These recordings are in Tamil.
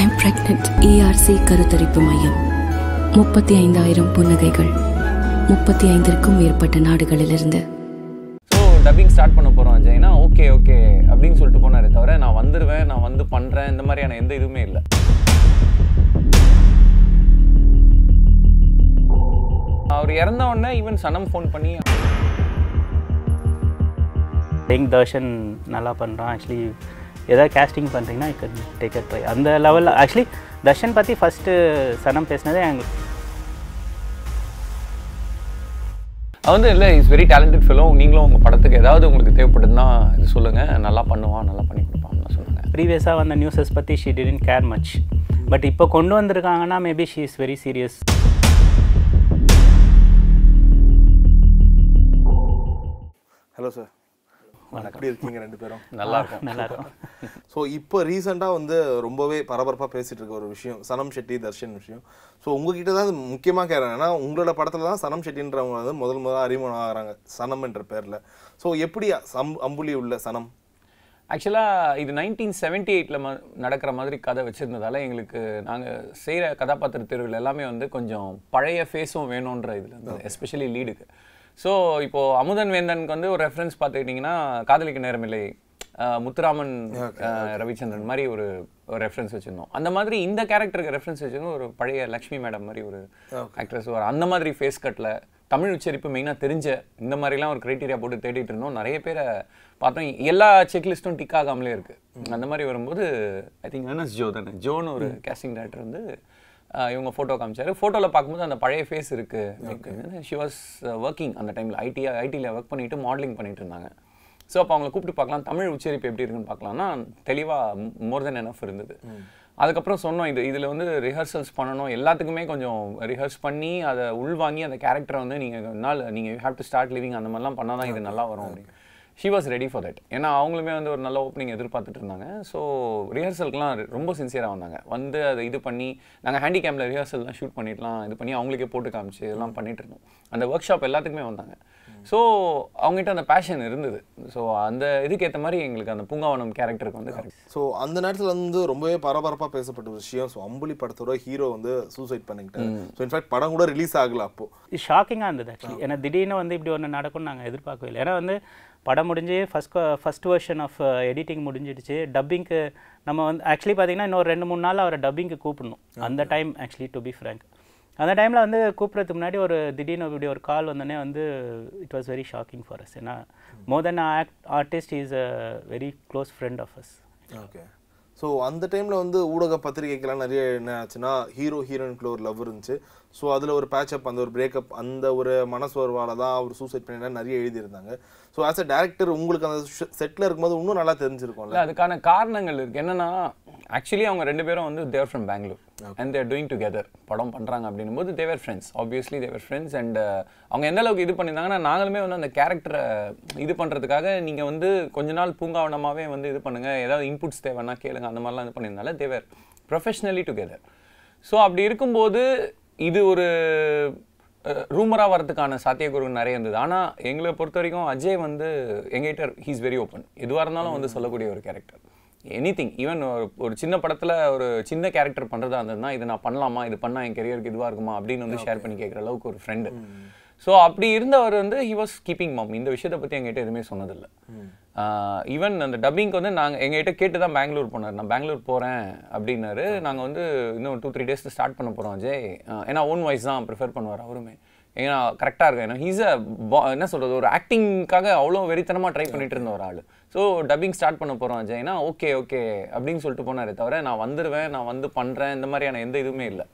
ஐம் பிரெக்னென்ட் ஏஆர்சி கருத்தரிப்பு மையம் முப்பத்தி ஐந்தாயிரம் புன்னகைகள் முப்பத்தி ஐந்திற்கும் மேற்பட்ட நாடுகளிலிருந்து டப்பிங் ஸ்டார்ட் பண்ண போகிறோம் அஜய்னா ஓகே ஓகே அப்படின்னு சொல்லிட்டு போனார் தவிர நான் வந்துடுவேன் நான் வந்து பண்ணுறேன் இந்த மாதிரியான எந்த இதுவுமே இல்லை அவர் இறந்த உடனே ஈவன் சனம் ஃபோன் பண்ணி தேங்க் தர்ஷன் நல்லா பண்ணுறான் ஆக்சுவலி ஏதாவது கேஸ்டிங் பண்ணுறீங்கன்னா I cut take at try அந்த லெவலில் ஆக்சுவலி தர்ஷன் பற்றி ஃபஸ்ட்டு சனம் பேசினதே எங்கள் அவன் வந்து இல்லை இஸ் வெரி டேலண்டட் ஃபிலோ நீங்களும் உங்கள் படத்துக்கு ஏதாவது உங்களுக்கு தேவைப்படுதுன்னா இது சொல்லுங்கள் நல்லா பண்ணுவான் நல்லா பண்ணி கொடுப்பான் சொல்லுங்கள் ப்ரீவியஸாக வந்த நியூஸஸ் பற்றி she in care much but இப்போ கொண்டு வந்திருக்காங்கன்னா maybe she is very serious hello sir எப்படி இருக்கீங்க ரெண்டு பேரும் நல்லா இருக்கும் நல்லா இருக்கும் ஸோ இப்போ ரீசெண்டாக வந்து ரொம்பவே பரபரப்பாக பேசிட்டு இருக்க ஒரு விஷயம் சனம் ஷெட்டி தர்ஷன் விஷயம் ஸோ உங்ககிட்ட தான் முக்கியமாக கேட்குறேன் ஏன்னா உங்களோட படத்தில் தான் சனம் ஷெட்டின்றவங்க வந்து முதல் முதல்ல அறிமுகம் ஆகிறாங்க சனம் என்ற பேரில் ஸோ எப்படி அம் அம்புலி உள்ள சனம் ஆக்சுவலாக இது நைன்டீன் செவன்டி எயிட்டில் ம நடக்கிற மாதிரி கதை வச்சுருந்ததால் எங்களுக்கு நாங்கள் செய்கிற கதாபாத்திர தேர்வில் எல்லாமே வந்து கொஞ்சம் பழைய ஃபேஸும் வேணுன்ற இதில் இருந்தது எஸ்பெஷலி லீடுக்கு ஸோ இப்போது அமுதன் வேந்தனுக்கு வந்து ஒரு ரெஃபரன்ஸ் பார்த்துக்கிட்டிங்கன்னா காதலிக்க நேரமில்லை முத்துராமன் ரவிச்சந்திரன் மாதிரி ஒரு ரெஃபரன்ஸ் வச்சுருந்தோம் அந்த மாதிரி இந்த கேரக்டருக்கு ரெஃபரன்ஸ் வச்சுருந்தோம் ஒரு பழைய லக்ஷ்மி மேடம் மாதிரி ஒரு ஆக்ட்ரஸ் ஒரு அந்த மாதிரி ஃபேஸ் கட்டில் தமிழ் உச்சரிப்பு மெயினாக தெரிஞ்ச இந்த மாதிரிலாம் ஒரு க்ரைட்டீரியா போட்டு தேடிட்டு இருந்தோம் நிறைய பேரை பார்த்தோம் எல்லா செக்லிஸ்ட்டும் டிக் ஆகாமலே இருக்குது அந்த மாதிரி வரும்போது ஐ திங்க் அனஸ் ஜோ தானே ஜோன்னு ஒரு கேஸ்டிங் டேரக்டர் வந்து இவங்க ஃபோட்டோ காமிச்சாரு ஃபோட்டோவில் பார்க்கும்போது அந்த பழைய ஃபேஸ் இருக்குது ஷி வாஸ் ஒர்க்கிங் அந்த டைமில் ஐடி ஐடியில் ஒர்க் பண்ணிவிட்டு மாடலிங் பண்ணிட்டு இருந்தாங்க ஸோ அப்போ அவங்கள கூப்பிட்டு பார்க்கலாம் தமிழ் உச்சரிப்பு எப்படி இருக்குன்னு பார்க்கலாம்னா தெளிவாக மோர் தென் எனஃப் இருந்தது அதுக்கப்புறம் சொன்னோம் இது இதில் வந்து ரிஹர்சல்ஸ் பண்ணணும் எல்லாத்துக்குமே கொஞ்சம் ரிஹர்ஸ் பண்ணி அதை உள்வாங்கி அந்த கேரக்டரை வந்து நீங்கள் நாள் நீங்கள் you have to start living அந்த மாதிரிலாம் பண்ணால் தான் இது நல்லா வரும் அப்படின்னு she was ready for that ஏன்னா அவங்களுமே வந்து ஒரு நல்ல ஓப்பனிங் எதிர்பார்த்துட்டு இருந்தாங்க ஸோ ரிஹர்சலுக்குலாம் ரொம்ப சின்சியராக வந்தாங்க வந்து அதை இது பண்ணி நாங்கள் ஹேண்டிகேமில் ரிஹர்சல்லாம் ஷூட் பண்ணிடலாம் இது பண்ணி அவங்களுக்கே போட்டு காமிச்சு இதெல்லாம் பண்ணிட்டு இருந்தோம் அந்த ஒர்க் ஷாப் எல்லாத்துக்குமே வந்தாங்க ஸோ அவங்ககிட்ட அந்த பேஷன் இருந்தது ஸோ அந்த இதுக்கேற்ற மாதிரி எங்களுக்கு அந்த பூங்காவனம் கேரக்டருக்கு வந்து கரெக்ட் ஸோ அந்த நேரத்தில் வந்து ரொம்பவே பரபரப்பாக பேசப்பட்ட விஷயம் ஸோ அம்புலி படத்தோட ஹீரோ வந்து சூசைட் பண்ணிக்கிட்டாரு ஸோ இன்ஃபேக்ட் படம் கூட ரிலீஸ் ஆகல அப்போது ஷாக்கிங்காக இருந்தது ஆக்சுவலி ஏன்னா திடீர்னு வந்து இப்படி ஒன்று நடக்கும்னு நாங்கள் எதிர்பார்க்கவே இல்லை ஏன்னா வந்து படம் முடிஞ்சு first first version of editing முடிஞ்சிடுச்சு டப்பிங்க்கு நம்ம வந்து ஆக்சுவலி பார்த்தீங்கன்னா இன்னொரு ரெண்டு மூணு நாள் அவரை டப்பிங்க்கு கூப்பிடணும் அந்த time actually to be frank அந்த டைமில் வந்து கூப்பிட்றதுக்கு முன்னாடி ஒரு திடீர்னு இப்படி ஒரு கால் வந்தோடனே வந்து it was very shocking for us ஏன்னா more than act artist is a very close friend of us okay so அந்த டைமில் வந்து ஊடக பத்திரிகைக்கெல்லாம் நிறைய என்ன ஆச்சுன்னா ஹீரோ ஹீரோயின்குள்ள ஒரு லவ் இருந்துச்சு ஸோ அதில் ஒரு பேச்சப் அந்த ஒரு பிரேக்கப் அந்த ஒரு மனசோர்வால் தான் அவர் சூசைட் பண்ணினா நிறைய எழுதியிருந்தாங்க ஸோ ஆஸ் அ டேரக்டர் உங்களுக்கு அந்த செட்டில் இருக்கும்போது இன்னும் நல்லா இல்லை அதுக்கான காரணங்கள் இருக்குது என்னென்னா ஆக்சுவலி அவங்க ரெண்டு பேரும் வந்து they're from Bangalore and they're doing together படம் பண்ணுறாங்க அப்படின்னும் போது they're friends obviously they're friends and அவங்க எந்த அளவுக்கு இது பண்ணியிருந்தாங்கன்னா நாங்களுமே வந்து அந்த கேரக்டரை இது பண்ணுறதுக்காக நீங்கள் வந்து கொஞ்ச நாள் பூங்காவனமாகவே வந்து இது பண்ணுங்கள் ஏதாவது இன்புட்ஸ் தேவைன்னா கேளுங்க அந்த மாதிரிலாம் இது பண்ணியிருந்தால தேவர் ப்ரொஃபஷ்னலி டுகெதர் ஸோ அப்படி இருக்கும்போது இது ஒரு ரூமராக வரதுக்கான சாத்தியக்கூறு நிறைய இருந்தது ஆனால் எங்களை பொறுத்த வரைக்கும் அஜய் வந்து எங்கிட்ட ஹீஸ் வெரி ஓப்பன் எதுவாக இருந்தாலும் வந்து சொல்லக்கூடிய ஒரு கேரக்டர் எனி திங் ஈவன் ஒரு ஒரு சின்ன படத்தில் ஒரு சின்ன கேரக்டர் பண்ணுறதா இருந்ததுன்னா இது நான் பண்ணலாமா இது பண்ணால் என் கெரியருக்கு இதுவாக இருக்குமா அப்படின்னு வந்து ஷேர் பண்ணி கேட்குற அளவுக்கு ஒரு ஃப்ரெண்டு ஸோ அப்படி இருந்தவர் வந்து ஹி வாஸ் கீப்பிங் மம் இந்த விஷயத்தை பற்றி எங்கிட்ட எதுவுமே சொன்னதில்லை ஈவன் அந்த டப்பிங்க்கு வந்து நாங்கள் எங்ககிட்ட கேட்டு தான் பெங்களூர் போனார் நான் பெங்களூர் போகிறேன் அப்படின்னாரு நாங்கள் வந்து இன்னும் டூ த்ரீ டேஸ் ஸ்டார்ட் பண்ண போகிறோம் ஜெய் ஏன்னா ஓன் வாய்ஸ் தான் ப்ரிஃபர் பண்ணுவார் அவருமே ஏன்னா கரெக்டாக இருக்கும் ஏன்னா ஹீஸ் அ என்ன சொல்கிறது ஒரு ஆக்டிங்காக அவ்வளோ வெறித்தனமாக ட்ரை பண்ணிட்டு இருந்த ஒரு ஆள் ஸோ டப்பிங் ஸ்டார்ட் பண்ண போகிறோம் ஜெய்னா ஓகே ஓகே அப்படின்னு சொல்லிட்டு போனார் தவிர நான் வந்துடுவேன் நான் வந்து பண்ணுறேன் இந்த மாதிரியான எந்த இதுவுமே இல்லை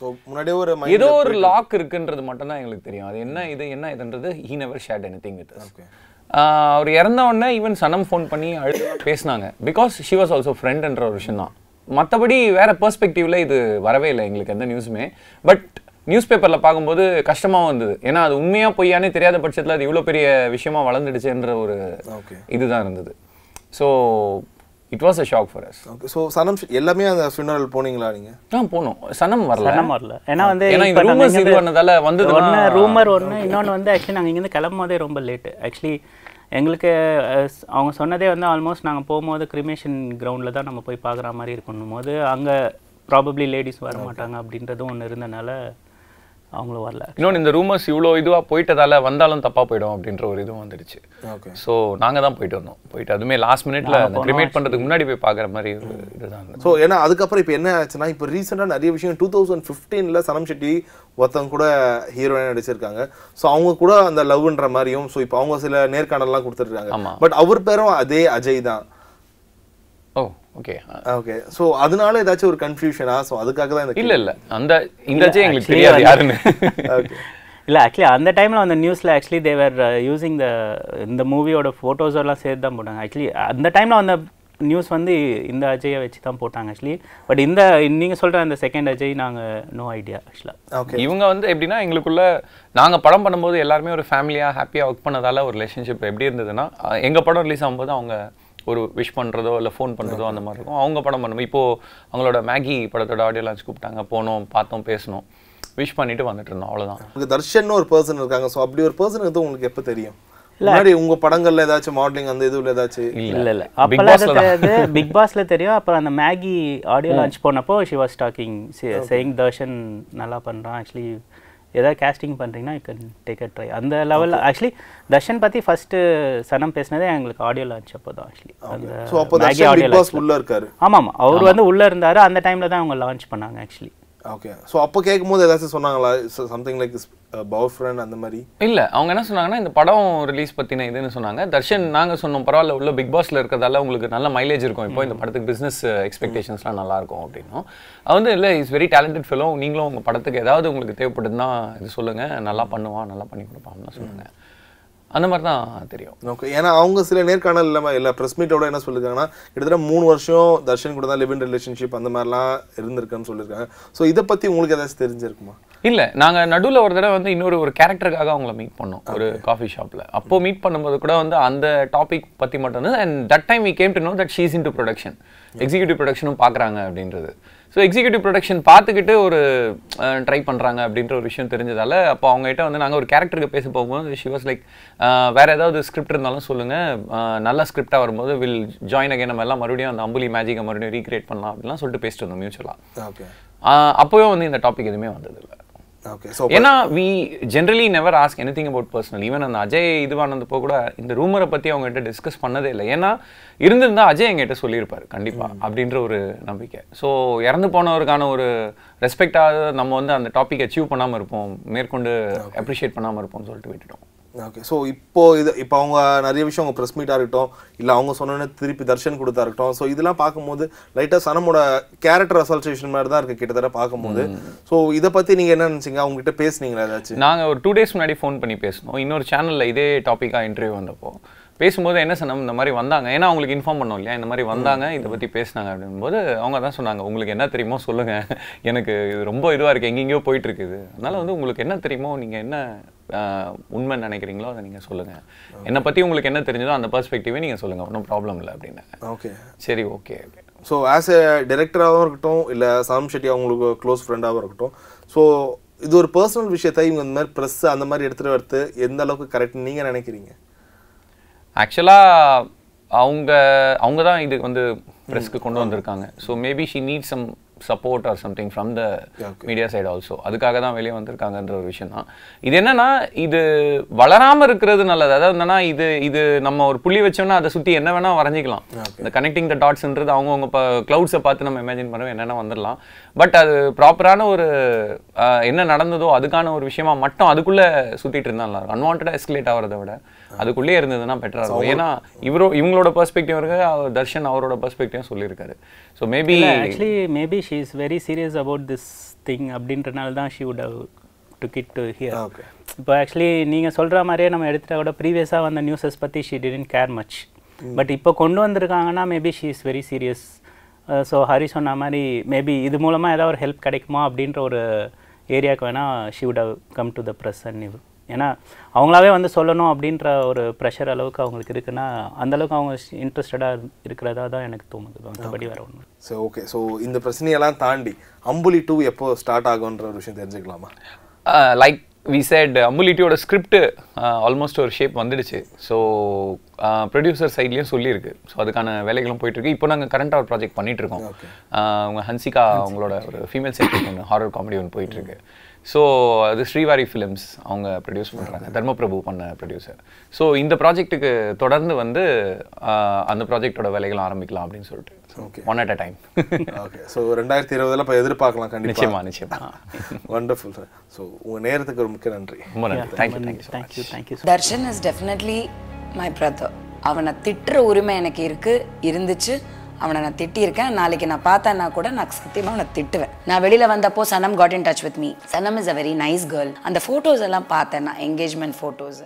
ஸோ முன்னாடியே ஒரு ஏதோ ஒரு லாக் இருக்குன்றது மட்டும்தான் எங்களுக்கு தெரியும் அது என்ன இது என்ன இதுன்றது he never shared anything with okay அவர் இறந்த உடனே ஈவன் சனம் ஃபோன் பண்ணி அழு பேசினாங்க பிகாஸ் ஷி வாஸ் ஆல்சோ ஃப்ரெண்ட்ன்ற ஒரு விஷயம் தான் மற்றபடி வேறு பெர்ஸ்பெக்டிவில் இது வரவே இல்லை எங்களுக்கு எந்த நியூஸுமே பட் நியூஸ் பேப்பரில் பார்க்கும்போது கஷ்டமாகவும் இருந்தது ஏன்னா அது உண்மையாக பொய்யானே தெரியாத பட்சத்தில் அது இவ்வளோ பெரிய விஷயமா வளர்ந்துடுச்சுன்ற ஒரு இதுதான் இருந்தது so it was a shock for us okay so Sanam எல்லாமே அந்த ஃபியூனரல் போனீங்களா நீங்க ஆ போனோம் சனம் வரல சனம் வரல ஏன்னா வந்து ஏன்னா ரூமர்ஸ் இது பண்ணதால வந்து ஒன்று ரூமர் ஒன்று இன்னொன்று வந்து ஆக்சுவலி நாங்கள் இங்கேருந்து கிளம்பும்போதே ரொம்ப லேட்டு ஆக்சுவலி எங்களுக்கு அவங்க சொன்னதே வந்து ஆல்மோஸ்ட் நாங்கள் போகும்போது கிரிமேஷன் கிரவுண்டில் தான் நம்ம போய் பார்க்குற மாதிரி இருக்கணும் போது அங்கே ப்ராபப்ளி லேடிஸ் வர மாட்டாங்க அப்படின்றதும் ஒன்று இருந்தனால அவங்களும் வரல இன்னொன்று இந்த ரூமர்ஸ் இவ்வளோ இதுவாக போயிட்டதால வந்தாலும் தப்பாக போயிடும் அப்படின்ற ஒரு இதுவும் வந்துடுச்சு ஸோ நாங்கள் தான் போயிட்டு வந்தோம் போயிட்டு அதுவுமே லாஸ்ட் மினிட்ல கிரிமேட் பண்ணுறதுக்கு முன்னாடி போய் பார்க்குற மாதிரி ஒரு இதுதான் ஸோ ஏன்னா அதுக்கப்புறம் இப்போ என்ன ஆச்சுன்னா இப்போ ரீசெண்டாக நிறைய விஷயம் டூ தௌசண்ட் ஃபிஃப்டீனில் சனம் செட்டி ஒருத்தவங்க கூட ஹீரோயின் நடிச்சிருக்காங்க ஸோ அவங்க கூட அந்த லவ்ன்ற மாதிரியும் ஸோ இப்போ அவங்க சில நேர்காணல்லாம் கொடுத்துருக்காங்க பட் அவர் பேரும் அதே அஜய் தான் ஓகே ஓகே ஸோ அதனால ஏதாச்சும் ஒரு கன்ஃபியூஷனா ஸோ அதுக்காக தான் இல்லை இல்ல அந்த இந்த எங்களுக்கு தெரியாது யாருன்னு இல்லை ஆக்சுவலி அந்த uh, டைம்ல அந்த நியூஸ்ல ஆக்சுவலி தேவர் யூஸிங் த இந்த மூவியோட ஃபோட்டோஸெல்லாம் சேர்த்து தான் போட்டாங்க ஆக்சுவலி அந்த டைம்ல அந்த நியூஸ் வந்து இந்த அஜயை வச்சு தான் போட்டாங்க ஆக்சுவலி பட் இந்த நீங்க சொல்ற அந்த செகண்ட் அஜய் நாங்கள் நோ ஐடியா ஆக்சுவலாக ஓகே இவங்க வந்து எப்படின்னா எங்களுக்குள்ள நாங்கள் படம் பண்ணும்போது எல்லாருமே ஒரு ஃபேமிலியாக ஹாப்பியாக ஒர்க் பண்ணதால ஒரு ரிலேஷன்ஷிப் எப்படி இருந்ததுன்னா எங்கள் படம் ரிலீஸ் ஆகும்போது அவங்க ஒரு விஷ் பண்ணுறதோ இல்லை ஃபோன் பண்ணுறதோ அந்த மாதிரி இருக்கும் அவங்க படம் பண்ணுவோம் இப்போது அவங்களோட மேகி படத்தோட ஆடியோ லான்ச் கூப்பிட்டாங்க போனோம் பார்த்தோம் பேசணும் விஷ் பண்ணிட்டு வந்துட்டு இருந்தோம் அவ்வளோதான் உங்களுக்கு தர்ஷன் ஒரு பர்சன் இருக்காங்க ஸோ அப்படி ஒரு பர்சன் வந்து உங்களுக்கு எப்போ தெரியும் முன்னாடி உங்க படங்கள்ல ஏதாச்சும் மாடலிங் அந்த இதுல ஏதாச்சும் இல்ல இல்ல அப்பெல்லாம் பிக் பாஸ்ல தெரியும் அப்புறம் அந்த மேகி ஆடியோ லான்ச் போனப்போ she was talking saying Tharshan நல்லா பண்றான் ஆக்சுவலி ஏதாவது கேஸ்டிங் பண்ணுறீங்கன்னா ஐ கன் டேக் அ ட்ரை அந்த லெவலில் ஆக்சுவலி தர்ஷன் பற்றி ஃபஸ்ட்டு சனம் பேசினதே எங்களுக்கு ஆடியோ லான்ச் அப்போ தான் ஆக்சுவலி அந்த ஆமாம் ஆமாம் அவர் வந்து உள்ளே இருந்தார் அந்த டைமில் தான் அவங்க லான்ச் பண்ணாங்க ஆக்சுவலி ஓகே ஸோ அப்போ கேட்கும்போது ஏதாச்சும் சொன்னாங்களா சம்திங் லைக் பவர் அந்த மாதிரி இல்லை அவங்க என்ன சொன்னாங்கன்னா இந்த படம் ரிலீஸ் பற்றின இதுன்னு சொன்னாங்க தர்ஷன் நாங்கள் சொன்னோம் பரவாயில்ல உள்ள பிக் பாஸில் இருக்கிறதால உங்களுக்கு நல்ல மைலேஜ் இருக்கும் இப்போ இந்த படத்துக்கு பிஸ்னஸ் எக்ஸ்பெக்டேஷன்ஸ்லாம் uh, நல்லாயிருக்கும் அப்படின்னும் அது வந்து இல்லை இஸ் வெரி டேலண்டட் ஃபெலோ நீங்களும் உங்கள் படத்துக்கு ஏதாவது உங்களுக்கு தேவைப்படுதுன்னா இது சொல்லுங்கள் நல்லா பண்ணுவான் நல்லா பண்ணி கொடுப்பான்னு சொல்லுங்கள் அந்த மாதிரி தான் தெரியும் ஓகே ஏன்னா அவங்க சில நேர்காணல் இல்லாமல் இல்லை ப்ரெஸ் மீட்டோட என்ன சொல்லியிருக்காங்கன்னா கிட்டத்தட்ட மூணு வருஷம் தர்ஷன் கூட தான் லிவ் இன் ரிலேஷன்ஷிப் அந்த மாதிரிலாம் இருந்திருக்குன்னு சொல்லியிருக்காங்க ஸோ இதை பற்றி உங்களுக்கு ஏதாச்சும் தெரிஞ்சிருக்குமா இல்லை நாங்கள் நடுவில் ஒரு தடவை வந்து இன்னொரு ஒரு கேரக்டருக்காக அவங்கள மீட் பண்ணோம் ஒரு காஃபி ஷாப்பில் அப்போது மீட் பண்ணும்போது கூட வந்து அந்த டாபிக் பற்றி மட்டும் and that time we came to know that she's into production executive ப்ரொடக்ஷனும் பார்க்குறாங்க அப்படின்றது ஸோ எக்ஸிகூட்டிவ் ப்ரொடக்ஷன் பார்த்துக்கிட்டு ஒரு ட்ரை பண்ணுறாங்க அப்படின்ற ஒரு விஷயம் தெரிஞ்சதால் அப்போ அவங்ககிட்ட வந்து நாங்கள் ஒரு கேரக்டருக்கு பேச போகும்போது ஷி வாஸ் லைக் வேறு ஏதாவது ஸ்கிரிப்ட் இருந்தாலும் சொல்லுங்கள் நல்ல ஸ்கிரிப்டாக வரும்போது வில் ஜாயின் அகே நம்ம எல்லாம் மறுபடியும் அந்த அம்புலி மேஜிக்கை மறுபடியும் ரீக்ரியேட் பண்ணலாம் அப்படின்லாம் சொல்லிட்டு பேசிட்டு இருந்தோம் மியூச்சுவலாக ஓகே அப்போவே வந்து இந்த டாபிக் எதுவுமே வந்ததில்லை ஏன்னா we generally never ask anything about personal even அந்த அஜய் இதுவானந்தப்போ கூட இந்த ரூமரை பற்றி அவங்ககிட்ட டிஸ்கஸ் பண்ணதே இல்லை ஏன்னா இருந்திருந்தா அஜய் எங்கிட்ட சொல்லியிருப்பார் கண்டிப்பாக அப்படின்ற ஒரு நம்பிக்கை ஸோ இறந்து போனவருக்கான ஒரு ரெஸ்பெக்டாக நம்ம வந்து அந்த டாபிக் அச்சீவ் பண்ணாமல் இருப்போம் மேற்கொண்டு அப்ரிஷியேட் பண்ணாமல் இருப்போம்னு சொல்லிட்டு விட்டுட்டோம் ஓகே ஸோ இப்போ இது இப்போ அவங்க நிறைய விஷயம் அவங்க ப்ரெஸ் மீட்டாக இருக்கட்டும் இல்லை அவங்க சொன்னோன்னே திருப்பி தர்ஷன் கொடுத்தா இருக்கட்டும் ஸோ இதெல்லாம் பார்க்கும்போது லைட்டாக சனமோட கேரக்டர் அசோசியேஷன் மாதிரி தான் இருக்குது கிட்டத்தட்ட பார்க்கும்போது ஸோ இதை பற்றி நீங்கள் என்ன நினச்சிங்க அவங்ககிட்ட பேசுனீங்களா ஏதாச்சும் நாங்கள் ஒரு டூ டேஸ் முன்னாடி ஃபோன் பண்ணி பேசணும் இன்னொரு சேனலில் இதே டாப்பிக்காக இன்டர்வியூ வந்தப்போ பேசும்போது என்ன சொன்னோம் இந்த மாதிரி வந்தாங்க ஏன்னா அவங்களுக்கு இன்ஃபார்ம் பண்ணோம் இல்லையா இந்த மாதிரி வந்தாங்க இதை பற்றி பேசினாங்க அப்படின்போது அவங்க தான் சொன்னாங்க உங்களுக்கு என்ன தெரியுமோ சொல்லுங்கள் எனக்கு இது ரொம்ப இதுவாக இருக்குது எங்கெங்கேயோ போயிட்டுருக்குது அதனால் வந்து உங்களுக்கு என்ன தெரியுமோ நீங்கள் என்ன உண்மை நினைக்கிறீங்களோ அதை நீங்கள் சொல்லுங்கள் என்னை பற்றி உங்களுக்கு என்ன தெரிஞ்சதோ அந்த பர்ஸ்பெக்டிவே நீங்கள் சொல்லுங்கள் ஒன்றும் ப்ராப்ளம் இல்லை அப்படின்னு ஓகே சரி ஓகே ஸோ ஆஸ் எ டேரக்டராகவும் இருக்கட்டும் இல்லை சாம் ஷெட்டி அவங்களுக்கு க்ளோஸ் ஃப்ரெண்டாகவும் இருக்கட்டும் ஸோ இது ஒரு பர்சனல் விஷயத்தை இவங்க இந்த மாதிரி ப்ரெஸ் அந்த மாதிரி எடுத்துகிட்டு வரத்து எந்த அளவுக்கு கரெக்ட்னு நீங்கள் நினைக்கிறீங்க ஆக்சுவலாக அவங்க அவங்க தான் இது வந்து ப்ரெஸ்க்கு கொண்டு வந்திருக்காங்க so maybe she need some support or something from the media side also அதுக்காக தான் வெளியே வந்திருக்காங்கன்ற ஒரு விஷயம் தான் இது என்னன்னா இது வளராமல் இருக்கிறது நல்லது அதாவது என்னன்னா இது இது நம்ம ஒரு புள்ளி வச்சோம்னா அதை சுற்றி என்ன வேணால் வரைஞ்சிக்கலாம் இந்த கனெக்டிங் த டாட்ஸ்ன்றது அவங்கவுங்க இப்போ க்ளவுட்ஸை பார்த்து நம்ம இமேஜின் பண்ணுவோம் என்னென்ன வந்துடலாம் பட் அது ப்ராப்பரான ஒரு என்ன நடந்ததோ அதுக்கான ஒரு விஷயமா மட்டும் அதுக்குள்ளே சுற்றிட்டு இருந்தால் நல்லா இருக்கும் அன்வான்டாக எஸ்கலேட் ஆகிறத விட அதுக்குள்ளேயே இருந்ததுன்னா பெட்டராக இருக்கும் ஏன்னா இவரோ இவங்களோட பெர்ஸ்பெக்டிவ் இருக்க தர்ஷன் அவரோட பெர்ஸ்பெக்டிவ் சொல்லியிருக்காரு so maybe actually maybe she is very serious about this thing அப்படின்றனால தான் she would to get to hear இப்போ ஆக்சுவலி நீங்கள் சொல்கிற மாதிரியே நம்ம எடுத்துகிட்ட கூட ப்ரீவியஸாக வந்த நியூஸஸ் பற்றி she didn't care much but இப்போ கொண்டு வந்திருக்காங்கன்னா maybe she is very serious so Hari சொன்ன மாதிரி மேபி இது மூலமாக ஏதாவது ஒரு ஹெல்ப் கிடைக்குமா அப்படின்ற ஒரு ஏரியாவுக்கு வேணால் she would have come to the press and ஏன்னா அவங்களாவே வந்து சொல்லணும் அப்படின்ற ஒரு ப்ரெஷர் அளவுக்கு அவங்களுக்கு இருக்குன்னா அந்தளவுக்கு அவங்க இன்ட்ரெஸ்டடாக இருக்கிறதா தான் எனக்கு தோணுது மற்றபடி வேற ஒன்று ஸோ ஓகே ஸோ இந்த பிரச்சனையெல்லாம் தாண்டி அம்புலி டூ எப்போ ஸ்டார்ட் ஆகுன்ற ஒரு விஷயம் தெரிஞ்சுக்கலாமா லைக் வி சேட் அம்புலிட்டியோட ஸ்கிரிப்ட் ஆல்மோஸ்ட் ஒரு ஷேப் வந்துடுச்சு ஸோ ப்ரொடியூசர் சைட்லேயும் சொல்லியிருக்கு ஸோ அதுக்கான வேலைகளும் போயிட்டுருக்கு இப்போ நாங்கள் கரண்ட்டாக ஒரு ப்ராஜெக்ட் பண்ணிகிட்ருக்கோம் அவங்க ஹன்சிகா அவங்களோட ஒரு ஃபீமேல் ஒன்று ஹாரர் காமெடி ஒன்று போயிட்டுருக்கு ஸோ அது ஸ்ரீவாரி ஃபிலிம்ஸ் அவங்க ப்ரொடியூஸ் பண்ணுறாங்க தர்மபிரபு பண்ண ப்ரொடியூசர் ஸோ இந்த ப்ராஜெக்ட்டுக்கு தொடர்ந்து வந்து அந்த ப்ராஜெக்டோட வேலைகள் ஆரம்பிக்கலாம் அப்படின்னு சொல்லிட்டு okay one at a time okay so ரெண்டாயிரத்தி இருபதில் இப்போ எதிர்பார்க்கலாம் கண்டிப்பாக நிச்சயமா நிச்சயமா வண்டர்ஃபுல் சார் ஸோ உங்கள் நேரத்துக்கு முக்கிய நன்றி ரொம்ப நன்றி thank you thank you thank you thank you Tharshan is definitely my brother அவனை திட்டுற உரிமை எனக்கு இருக்குது இருந்துச்சு அவனை நான் திட்டியிருக்கேன் நாளைக்கு நான் பார்த்தேன்னா கூட நான் சத்தியமாக அவனை திட்டுவேன் நான் வெளியில் வந்தப்போ Sanam got in touch with me Sanam is a very nice girl அந்த ஃபோட்டோஸ் எல்லாம் பார்த்தேன் நான் என்கேஜ்மெண்ட் ஃபோட்டோஸ்